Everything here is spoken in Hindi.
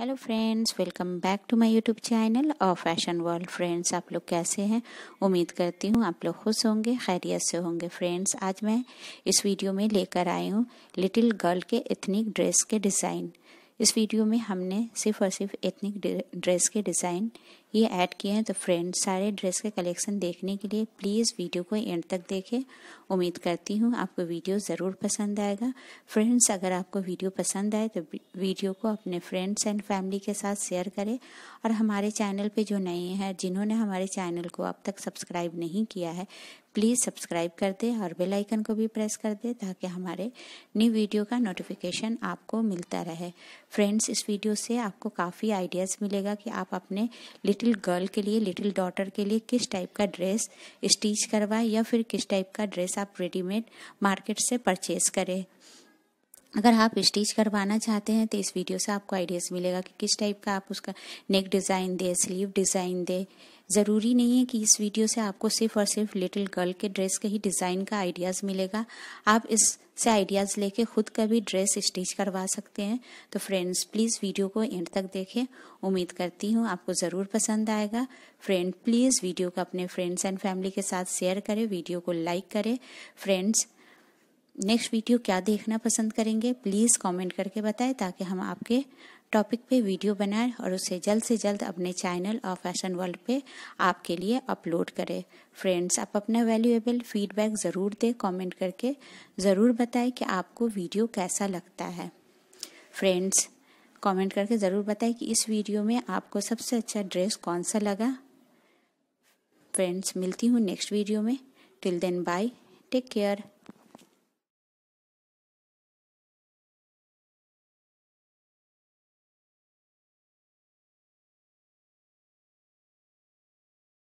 hello friends welcome back to my YouTube channel और फैशन वर्ल्ड फ्रेंड्स आप लोग कैसे हैं उम्मीद करती हूँ आप लोग खुश होंगे खैरियत से होंगे फ्रेंड्स आज मैं इस वीडियो में लेकर आई हूँ लिटिल गर्ल के एथनिक ड्रेस के डिज़ाइन इस वीडियो में हमने सिर्फ और सिर्फ एथनिक ड्रेस के डिज़ाइन ये ऐड किए हैं तो फ्रेंड्स सारे ड्रेस के कलेक्शन देखने के लिए प्लीज़ वीडियो को एंड तक देखें उम्मीद करती हूँ आपको वीडियो ज़रूर पसंद आएगा फ्रेंड्स अगर आपको वीडियो पसंद आए तो वीडियो को अपने फ्रेंड्स एंड फैमिली के साथ शेयर करें और हमारे चैनल पे जो नए हैं जिन्होंने हमारे चैनल को अब तक सब्सक्राइब नहीं किया है प्लीज़ सब्सक्राइब कर दें और बेलाइकन को भी प्रेस कर दें ताकि हमारे न्यू वीडियो का नोटिफिकेशन आपको मिलता रहे फ्रेंड्स इस वीडियो से आपको काफ़ी आइडियाज़ मिलेगा कि आप अपने लिटिल गर्ल के लिए लिटिल डॉटर के लिए किस टाइप का ड्रेस स्टिच करवाए या फिर किस टाइप का ड्रेस आप रेडीमेड मार्केट से परचेज करें अगर आप स्टिच करवाना चाहते हैं तो इस वीडियो से आपको आइडियाज़ मिलेगा कि किस टाइप का आप उसका नेक डिज़ाइन दे स्लीव डिज़ाइन दे ज़रूरी नहीं है कि इस वीडियो से आपको सिर्फ और सिर्फ लिटिल गर्ल के ड्रेस के ही डिज़ाइन का आइडियाज़ मिलेगा आप इससे आइडियाज़ लेके खुद का भी ड्रेस स्टिच करवा सकते हैं तो फ्रेंड्स प्लीज़ वीडियो को एंड तक देखें उम्मीद करती हूँ आपको ज़रूर पसंद आएगा फ्रेंड प्लीज़ वीडियो को अपने फ्रेंड्स एंड फैमिली के साथ शेयर करें वीडियो को लाइक करें फ्रेंड्स नेक्स्ट वीडियो क्या देखना पसंद करेंगे प्लीज़ कॉमेंट करके बताएँ ताकि हम आपके टॉपिक पे वीडियो बनाएं और उसे जल्द से जल्द अपने चैनल और फैशन वर्ल्ड पे आपके लिए अपलोड करें फ्रेंड्स आप अपना वैल्यूएबल फीडबैक ज़रूर दें कमेंट करके ज़रूर बताएं कि आपको वीडियो कैसा लगता है फ्रेंड्स कमेंट करके ज़रूर बताएं कि इस वीडियो में आपको सबसे अच्छा ड्रेस कौन सा लगा फ्रेंड्स मिलती हूँ नेक्स्ट वीडियो में till then bye take care